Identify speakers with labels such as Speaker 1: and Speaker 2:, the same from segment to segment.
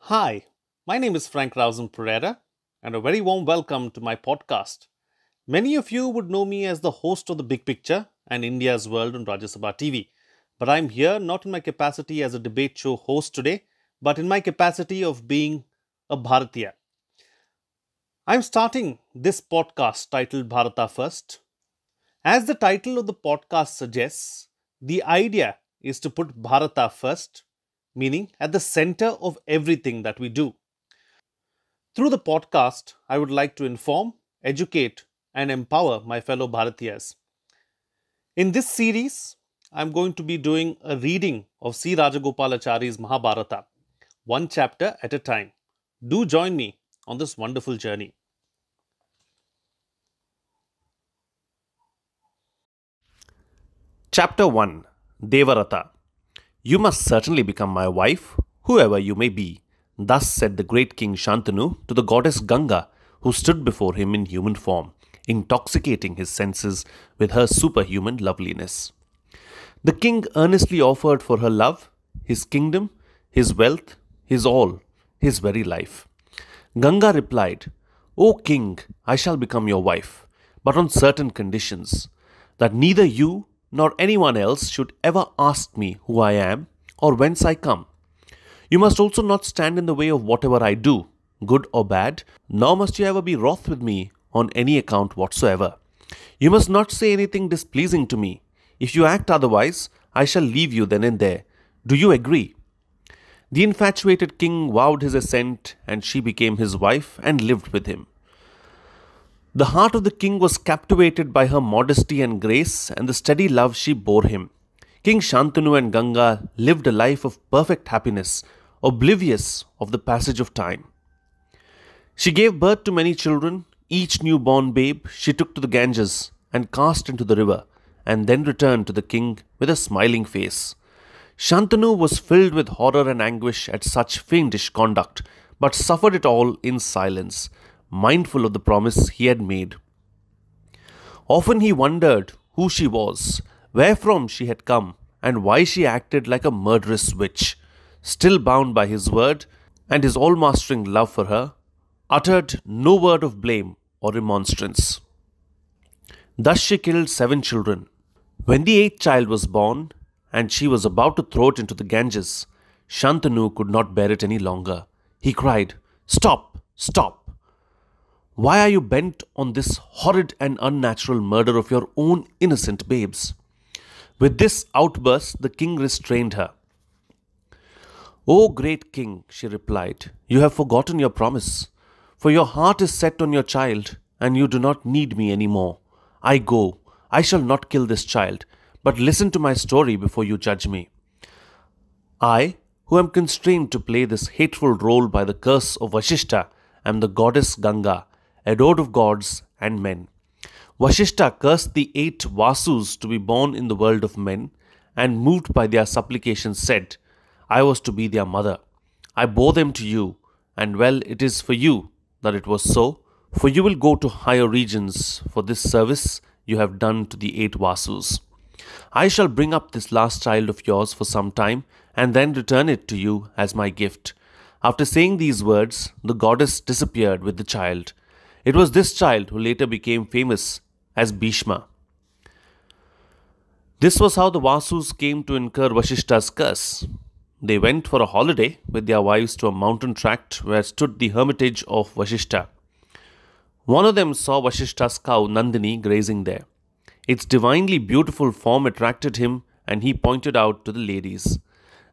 Speaker 1: Hi, my name is Frank Rausen Pereira, and a very warm welcome to my podcast. Many of you would know me as the host of The Big Picture and India's World on Rajya Sabha TV, but I'm here not in my capacity as a debate show host today, but in my capacity of being a Bharatiya, I'm starting this podcast titled Bharata First. As the title of the podcast suggests, the idea is to put Bharata first, meaning at the center of everything that we do. Through the podcast, I would like to inform, educate, and empower my fellow Bharatiyas. In this series, I'm going to be doing a reading of C. Rajagopalachari's Mahabharata, one chapter at a time. Do join me on this wonderful journey. Chapter 1 Devarata You must certainly become my wife, whoever you may be. Thus said the great king Shantanu to the goddess Ganga, who stood before him in human form, intoxicating his senses with her superhuman loveliness. The king earnestly offered for her love, his kingdom, his wealth, his all, his very life. Ganga replied, O king, I shall become your wife, but on certain conditions that neither you nor anyone else should ever ask me who I am or whence I come. You must also not stand in the way of whatever I do, good or bad, nor must you ever be wroth with me on any account whatsoever. You must not say anything displeasing to me. If you act otherwise, I shall leave you then and there. Do you agree? The infatuated king vowed his assent, and she became his wife and lived with him. The heart of the king was captivated by her modesty and grace and the steady love she bore him. King Shantanu and Ganga lived a life of perfect happiness, oblivious of the passage of time. She gave birth to many children. Each newborn babe she took to the Ganges and cast into the river, and then returned to the king with a smiling face. Shantanu was filled with horror and anguish at such fiendish conduct, but suffered it all in silence, mindful of the promise he had made. Often he wondered who she was, where from she had come, and why she acted like a murderous witch. Still bound by his word and his all mastering love for her, uttered no word of blame or remonstrance. Thus she killed seven children. When the eighth child was born, and she was about to throw it into the Ganges, Shantanu could not bear it any longer. He cried, Stop! Stop! Why are you bent on this horrid and unnatural murder of your own innocent babes? With this outburst, the king restrained her. O great king, she replied, you have forgotten your promise, for your heart is set on your child, and you do not need me any more. I go. I shall not kill this child, but listen to my story before you judge me. I, who am constrained to play this hateful role by the curse of Vashishta, am the goddess Ganga, adored of gods and men. Vashishta cursed the eight Vasus to be born in the world of men, and moved by their supplications, said, I was to be their mother. I bore them to you, and well, it is for you that it was so, for you will go to higher regions for this service you have done to the eight Vasus. I shall bring up this last child of yours for some time, and then return it to you as my gift. After saying these words, the goddess disappeared with the child. It was this child who later became famous as Bhishma. This was how the Vasus came to incur Vashishta's curse. They went for a holiday with their wives to a mountain tract where stood the hermitage of Vashishta. One of them saw Vashishta's cow Nandini grazing there. Its divinely beautiful form attracted him, and he pointed out to the ladies.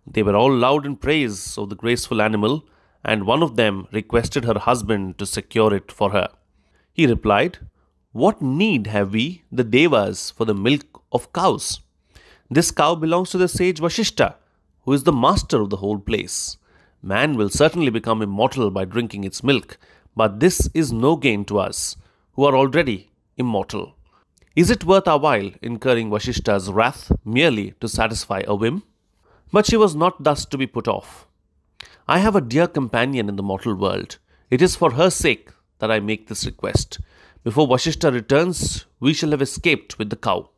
Speaker 1: They were all loud in praise of the graceful animal, and one of them requested her husband to secure it for her. He replied, What need have we, the Devas, for the milk of cows? This cow belongs to the sage Vashishta, who is the master of the whole place. Man will certainly become immortal by drinking its milk, but this is no gain to us, who are already immortal. Is it worth our while incurring Vashishta's wrath merely to satisfy a whim? But she was not thus to be put off. I have a dear companion in the mortal world. It is for her sake that I make this request. Before Vashishta returns, we shall have escaped with the cow.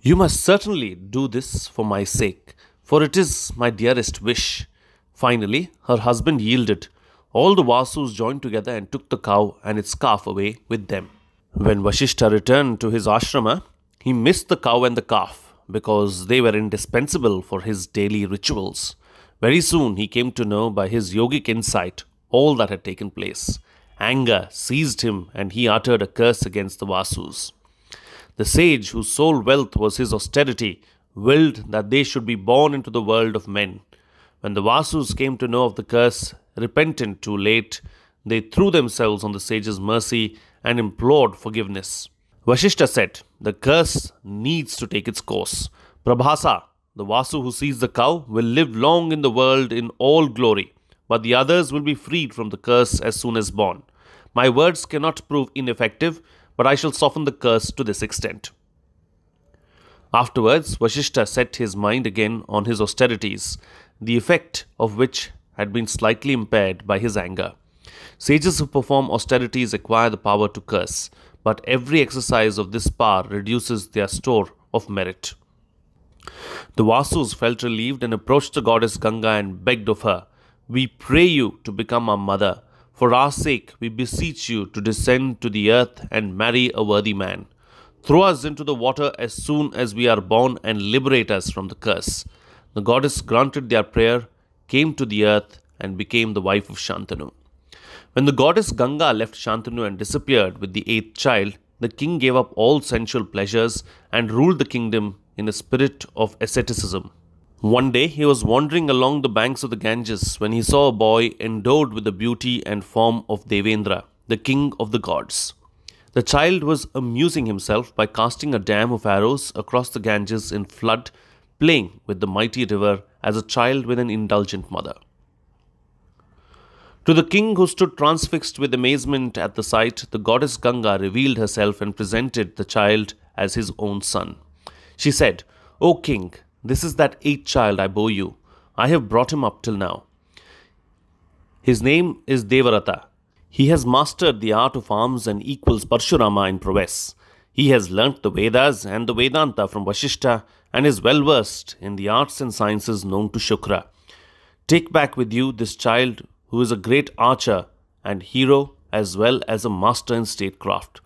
Speaker 1: You must certainly do this for my sake, for it is my dearest wish. Finally, her husband yielded. All the Vasus joined together and took the cow and its calf away with them. When Vashishta returned to his ashrama, he missed the cow and the calf because they were indispensable for his daily rituals. Very soon he came to know by his yogic insight all that had taken place. Anger seized him and he uttered a curse against the Vasus. The sage, whose sole wealth was his austerity, willed that they should be born into the world of men. When the Vasus came to know of the curse, repentant too late, they threw themselves on the sage's mercy and implored forgiveness. Vashishta said, The curse needs to take its course. Prabhasa, the Vasu who sees the cow, will live long in the world in all glory, but the others will be freed from the curse as soon as born. My words cannot prove ineffective, but I shall soften the curse to this extent. Afterwards, Vashishta set his mind again on his austerities, the effect of which had been slightly impaired by his anger. Sages who perform austerities acquire the power to curse, but every exercise of this power reduces their store of merit. The Vasus felt relieved and approached the goddess Ganga and begged of her, We pray you to become our mother. For our sake, we beseech you to descend to the earth and marry a worthy man. Throw us into the water as soon as we are born and liberate us from the curse. The goddess granted their prayer, came to the earth, and became the wife of Shantanu. When the goddess Ganga left Shantanu and disappeared with the eighth child, the king gave up all sensual pleasures and ruled the kingdom in a spirit of asceticism. One day he was wandering along the banks of the Ganges when he saw a boy endowed with the beauty and form of Devendra, the king of the gods. The child was amusing himself by casting a dam of arrows across the Ganges in flood, playing with the mighty river as a child with an indulgent mother. To the king, who stood transfixed with amazement at the sight, the goddess Ganga revealed herself and presented the child as his own son. She said, O king, this is that eighth child I bore you. I have brought him up till now. His name is Devarata. He has mastered the art of arms and equals Parshurama in prowess. He has learnt the Vedas and the Vedanta from Vashishta and is well versed in the arts and sciences known to Shukra. Take back with you this child who is a great archer and hero as well as a master in statecraft.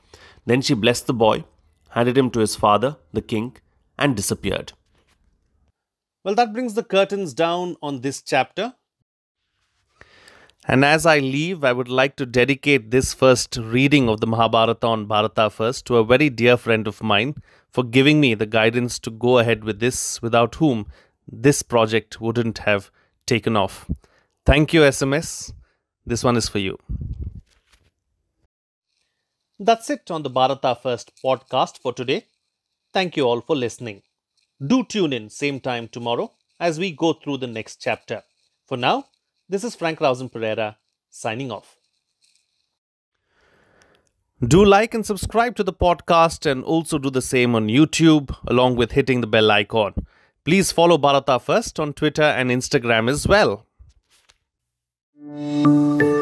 Speaker 1: Then she blessed the boy, handed him to his father, the king, and disappeared. Well, that brings the curtains down on this chapter. And as I leave, I would like to dedicate this first reading of the Mahabharata on Bharata First to a very dear friend of mine for giving me the guidance to go ahead with this, without whom this project wouldn't have taken off. Thank you, SMS. This one is for you. That's it on the Bharata First podcast for today. Thank you all for listening. Do tune in same time tomorrow as we go through the next chapter. For now, this is Frank Rausen Pereira signing off. Do like and subscribe to the podcast and also do the same on YouTube along with hitting the bell icon. Please follow Bharata First on Twitter and Instagram as well. Música